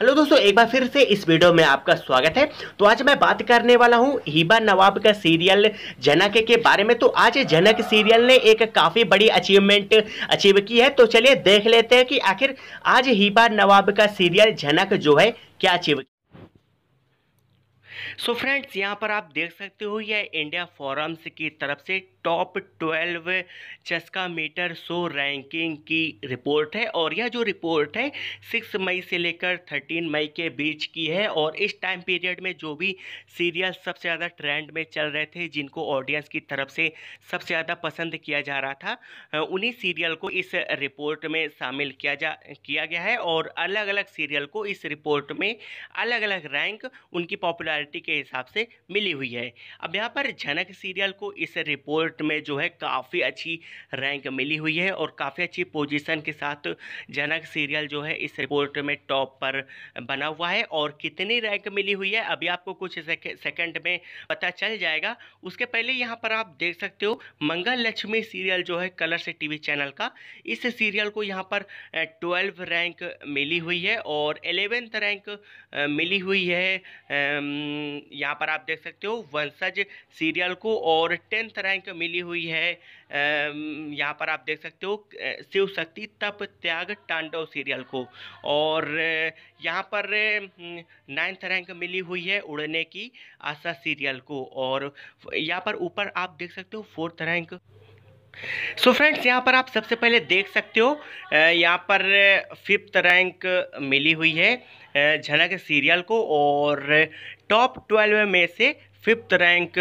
hello दोस्तों एक बार फिर से इस वीडियो में आपका स्वागत है तो आज मैं बात करने वाला हूँ हिबा नवाब का सीरियल जनक के बारे में तो आज जनक सीरियल ने एक काफ़ी बड़ी अचीवमेंट अचीव की है तो चलिए देख लेते हैं कि आखिर आज हिबा नवाब का सीरियल जनक जो है क्या अचीव सो फ्रेंड्स यहाँ पर आप देख सकते हो यह इंडिया फोरम्स की तरफ से top twelve Chaska meter show ranking की रिपोर्ट है और यह जो रिपोर्ट है सिक्स मई से लेकर थर्टीन मई के बीच की है और इस टाइम पीरियड में जो भी सीरियल सबसे ज़्यादा ट्रेंड में चल रहे थे जिनको ऑडियंस की तरफ से सबसे ज़्यादा पसंद किया जा रहा था उन्हीं सीरियल को इस रिपोर्ट में शामिल किया जा किया गया है और अलग अलग सीरियल को इस रिपोर्ट में अलग अलग रैंक उनकी पॉपुलरिटी प्रवृत्ति के हिसाब से मिली हुई है अब यहाँ पर झनक सीरियल को इस रिपोर्ट में जो है काफ़ी अच्छी रैंक मिली हुई है और काफ़ी अच्छी पोजीशन के साथ झनक सीरियल जो है इस रिपोर्ट में टॉप पर बना हुआ है और कितनी रैंक मिली हुई है अभी आपको कुछ सेकेंड में पता चल जाएगा उसके पहले यहाँ पर आप देख सकते हो मंगल लक्ष्मी सीरियल जो है कलर से टी चैनल का इस सीरियल को यहाँ पर ट्वेल्व रैंक मिली हुई है और एलेवेंथ रैंक मिली हुई है यहाँ पर आप देख सकते हो वंशज सीरियल को और टेंथ रैंक मिली हुई है यहाँ पर आप देख सकते हो शिव शक्ति तप त्याग टांडव सीरियल को और यहाँ पर नाइन्थ रैंक मिली हुई है उड़ने की आशा सीरियल को और यहाँ पर ऊपर आप देख सकते हो फोर्थ रैंक सो फ्रेंड्स यहाँ पर आप सबसे पहले देख सकते हो यहाँ पर फिफ्थ रैंक मिली हुई है झनक सीरियल को और टॉप ट्वेल्व में से फिफ्थ रैंक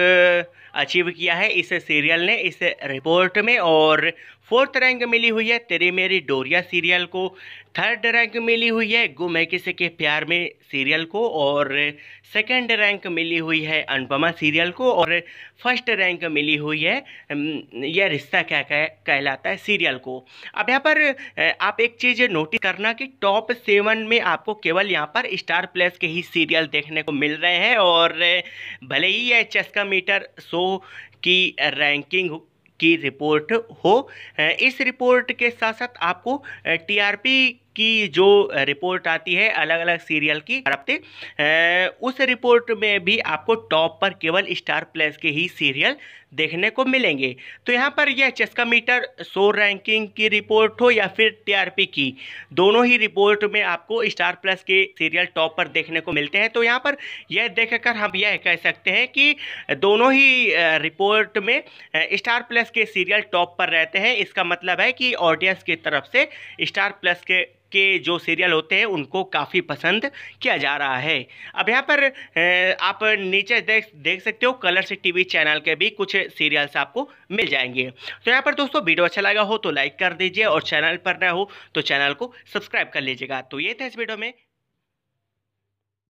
अचीव किया है इस सीरियल ने इस रिपोर्ट में और फोर्थ रैंक मिली हुई है तेरी मेरी डोरिया सीरियल को थर्ड रैंक मिली हुई है गुम है किसी के प्यार में सीरियल को और सेकंड रैंक मिली हुई है अनुपमा सीरियल को और फर्स्ट रैंक मिली हुई है यह रिश्ता क्या कह, कहलाता है सीरियल को अब यहाँ पर आप एक चीज़ नोटिस करना कि टॉप सेवन में आपको केवल यहाँ पर स्टार प्लस के ही सीरियल देखने को मिल रहे हैं और भले ही यह चस्का मीटर शो की रैंकिंग की रिपोर्ट हो इस रिपोर्ट के साथ साथ आपको टीआरपी की जो रिपोर्ट आती है अलग अलग सीरियल की हफ्ते उस रिपोर्ट में भी आपको टॉप पर केवल स्टार प्लस के ही सीरियल देखने को मिलेंगे तो यहाँ पर यह चस्का मीटर शो रैंकिंग की रिपोर्ट हो या फिर टीआरपी की दोनों ही रिपोर्ट में आपको स्टार प्लस के सीरियल टॉप पर देखने को मिलते हैं तो यहाँ पर यह देखकर हम यह कह सकते हैं कि दोनों ही रिपोर्ट में स्टार प्लस के सीरियल टॉप पर रहते हैं इसका मतलब है कि ऑडियंस की तरफ से स्टार प्लस के के जो सीरियल होते हैं उनको काफ़ी पसंद किया जा रहा है अब यहाँ पर आप नीचे देख देख सकते हो कलर से टीवी चैनल के भी कुछ सीरियल्स आपको मिल जाएंगे तो यहाँ पर दोस्तों वीडियो अच्छा लगा हो तो लाइक कर दीजिए और चैनल पर ना हो तो चैनल को सब्सक्राइब कर लीजिएगा तो ये था इस वीडियो में